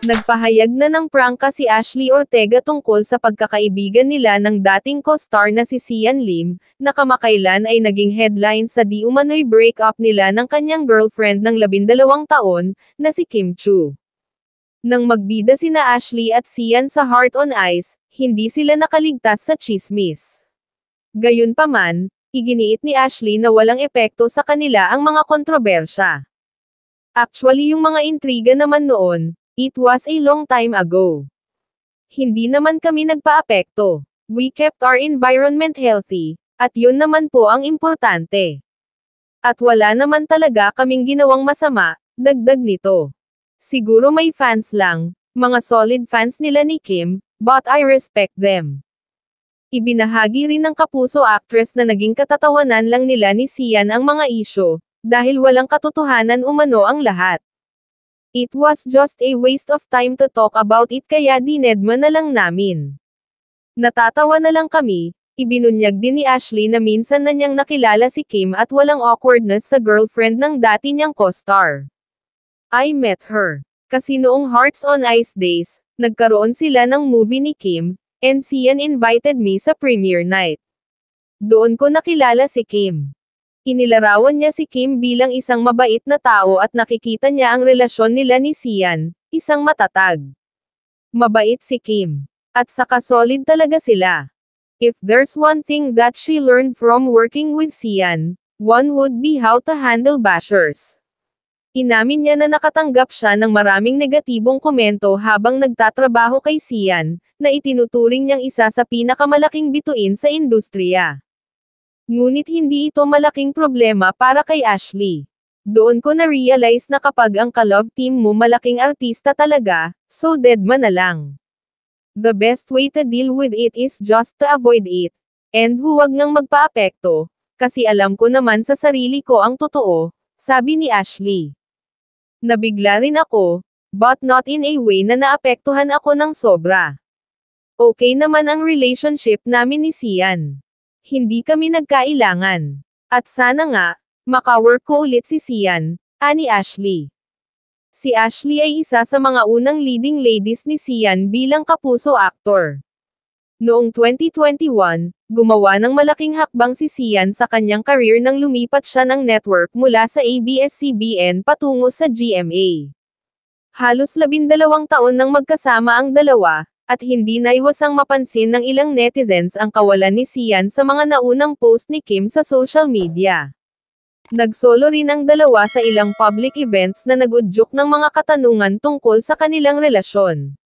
Nagpahayag na ng prangka si Ashley Ortega tungkol sa pagkakaibigan nila ng dating co-star na si Sian Lim, na kamakailan ay naging headline sa di umano'y breakup nila ng kanyang girlfriend ng labindalawang taon, na si Kim Chu. Nang magbida sina Ashley at Sian sa Heart on Ice, hindi sila nakaligtas sa chismis. Gayunpaman, iginiit ni Ashley na walang epekto sa kanila ang mga kontrobersya. Actually yung mga intriga naman noon, It was a long time ago. Hindi naman kami nagpaapekto. We kept our environment healthy, at yun naman po ang importante. At wala naman talaga kaming ginawang masama, dagdag nito. Siguro may fans lang, mga solid fans nila ni Kim, but I respect them. Ibinahagi rin ng kapuso actress na naging katatawanan lang nila ni Sian ang mga isyo, dahil walang katotohanan umano ang lahat. It was just a waste of time to talk about it kaya dinedma na lang namin. Natatawa na lang kami, ibinunyag din ni Ashley na minsan na niyang nakilala si Kim at walang awkwardness sa girlfriend ng dati niyang co-star. I met her. Kasi noong Hearts on Ice Days, nagkaroon sila ng movie ni Kim, and Sian invited me sa premiere night. Doon ko nakilala si Kim. Inilarawan niya si Kim bilang isang mabait na tao at nakikita niya ang relasyon nila ni Sian, isang matatag. Mabait si Kim. At saka solid talaga sila. If there's one thing that she learned from working with Sian, one would be how to handle bashers. Inamin niya na nakatanggap siya ng maraming negatibong komento habang nagtatrabaho kay Sian, na itinuturing niyang isa sa pinakamalaking bituin sa industriya. Ngunit hindi ito malaking problema para kay Ashley. Doon ko na-realize na kapag ang ka-love team mo malaking artista talaga, so dead man na lang. The best way to deal with it is just to avoid it. And huwag nang magpaapekto, kasi alam ko naman sa sarili ko ang totoo, sabi ni Ashley. Nabigla rin ako, but not in a way na naapektuhan ako ng sobra. Okay naman ang relationship namin ni Sian hindi kami nagkailangan. At sana nga, makawork ko ulit si Sian, ani Ashley. Si Ashley ay isa sa mga unang leading ladies ni Sian bilang kapuso actor. Noong 2021, gumawa ng malaking hakbang si Sian sa kanyang career nang lumipat siya ng network mula sa ABS-CBN patungo sa GMA. Halos labindalawang taon nang magkasama ang dalawa, at hindi naiwasang mapansin ng ilang netizens ang kawalan ni Sian sa mga naunang post ni Kim sa social media. Nagsolo rin ang dalawa sa ilang public events na nagudyok ng mga katanungan tungkol sa kanilang relasyon.